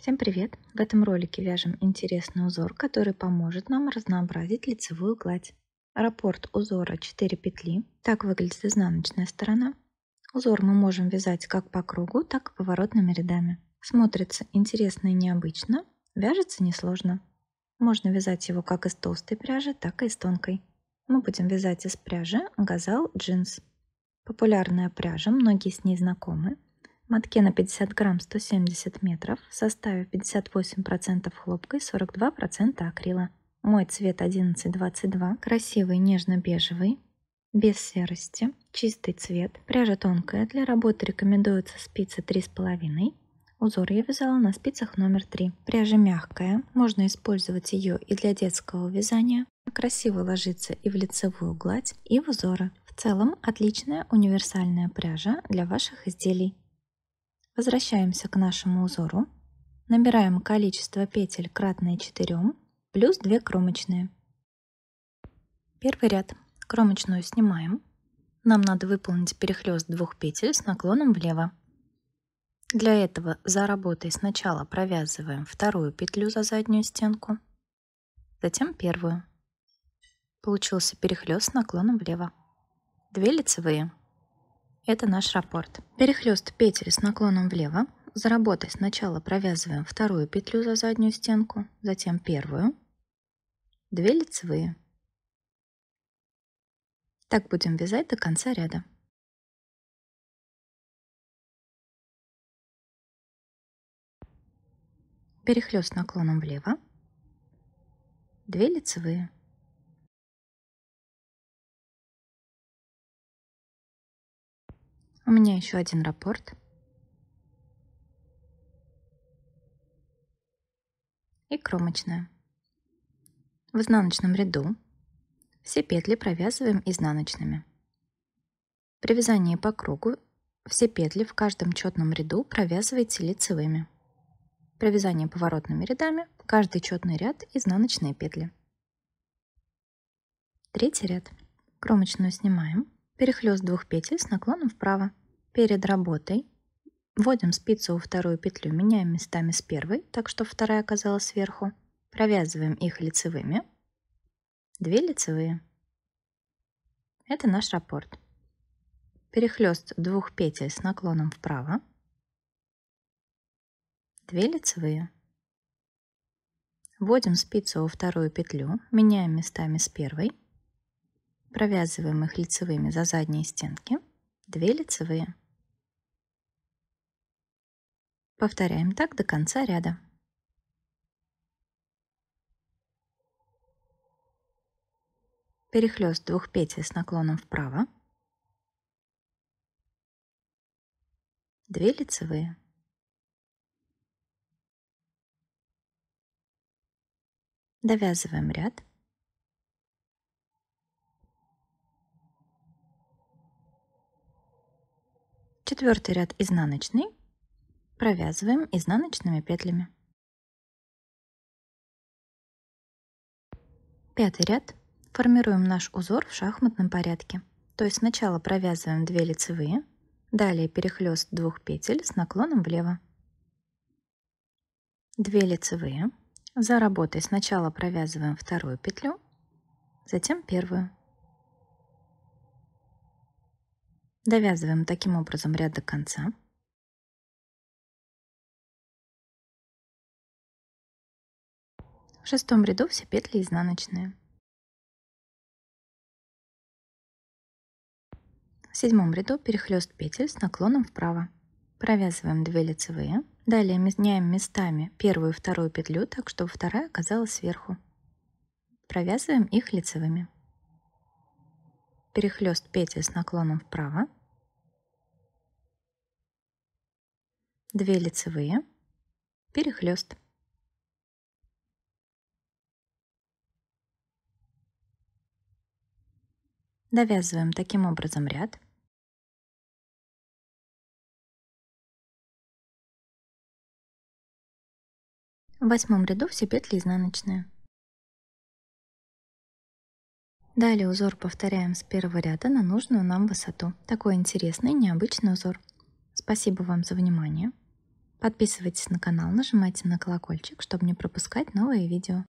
Всем привет! В этом ролике вяжем интересный узор, который поможет нам разнообразить лицевую гладь. Раппорт узора 4 петли. Так выглядит изнаночная сторона. Узор мы можем вязать как по кругу, так и поворотными рядами. Смотрится интересно и необычно, вяжется несложно. Можно вязать его как из толстой пряжи, так и из тонкой. Мы будем вязать из пряжи газал джинс. Популярная пряжа, многие с ней знакомы. Матке на 50 грамм 170 метров, в составе 58% хлопка и 42% акрила. Мой цвет 1122, красивый нежно-бежевый, без серости, чистый цвет, пряжа тонкая, для работы рекомендуется спицы 3,5, Узор я вязала на спицах номер 3. Пряжа мягкая, можно использовать ее и для детского вязания. Красиво ложится и в лицевую гладь, и в узоры. В целом отличная универсальная пряжа для ваших изделий. Возвращаемся к нашему узору. Набираем количество петель, кратное 4, плюс 2 кромочные. Первый ряд. Кромочную снимаем. Нам надо выполнить перехлест двух петель с наклоном влево. Для этого за работой сначала провязываем вторую петлю за заднюю стенку, затем первую. Получился перехлест с наклоном влево. Две лицевые. Это наш раппорт. Перехлест петель с наклоном влево. За работой сначала провязываем вторую петлю за заднюю стенку, затем первую, две лицевые. Так будем вязать до конца ряда. Перехлест наклоном влево, две лицевые. У меня еще один рапорт. И кромочная. В изнаночном ряду все петли провязываем изнаночными. При вязании по кругу все петли в каждом четном ряду провязывайте лицевыми. При вязании поворотными рядами каждый четный ряд изнаночные петли. Третий ряд. Кромочную снимаем перехлест двух петель с наклоном вправо. Перед работой вводим спицу во вторую петлю, меняем местами с первой, так что вторая оказалась сверху, провязываем их лицевыми, Две лицевые. Это наш раппорт. Перехлест двух петель с наклоном вправо, Две лицевые. Вводим спицу во вторую петлю, меняем местами с первой, Провязываем их лицевыми за задние стенки. 2 лицевые. Повторяем так до конца ряда. Перехлест двух петель с наклоном вправо. 2 лицевые. Довязываем ряд. Четвертый ряд изнаночный. Провязываем изнаночными петлями. Пятый ряд. Формируем наш узор в шахматном порядке. То есть сначала провязываем 2 лицевые, далее перехлест двух петель с наклоном влево. 2 лицевые. За работой сначала провязываем вторую петлю, затем первую. Довязываем таким образом ряд до конца. В шестом ряду все петли изнаночные. В седьмом ряду перехлест петель с наклоном вправо. Провязываем 2 лицевые. Далее меняем местами первую и вторую петлю, так чтобы вторая оказалась сверху. Провязываем их лицевыми. Перехлест петель с наклоном вправо. 2 лицевые, перехлест. Довязываем таким образом ряд. В восьмом ряду все петли изнаночные. Далее узор повторяем с первого ряда на нужную нам высоту. Такой интересный, необычный узор. Спасибо вам за внимание. Подписывайтесь на канал, нажимайте на колокольчик, чтобы не пропускать новые видео.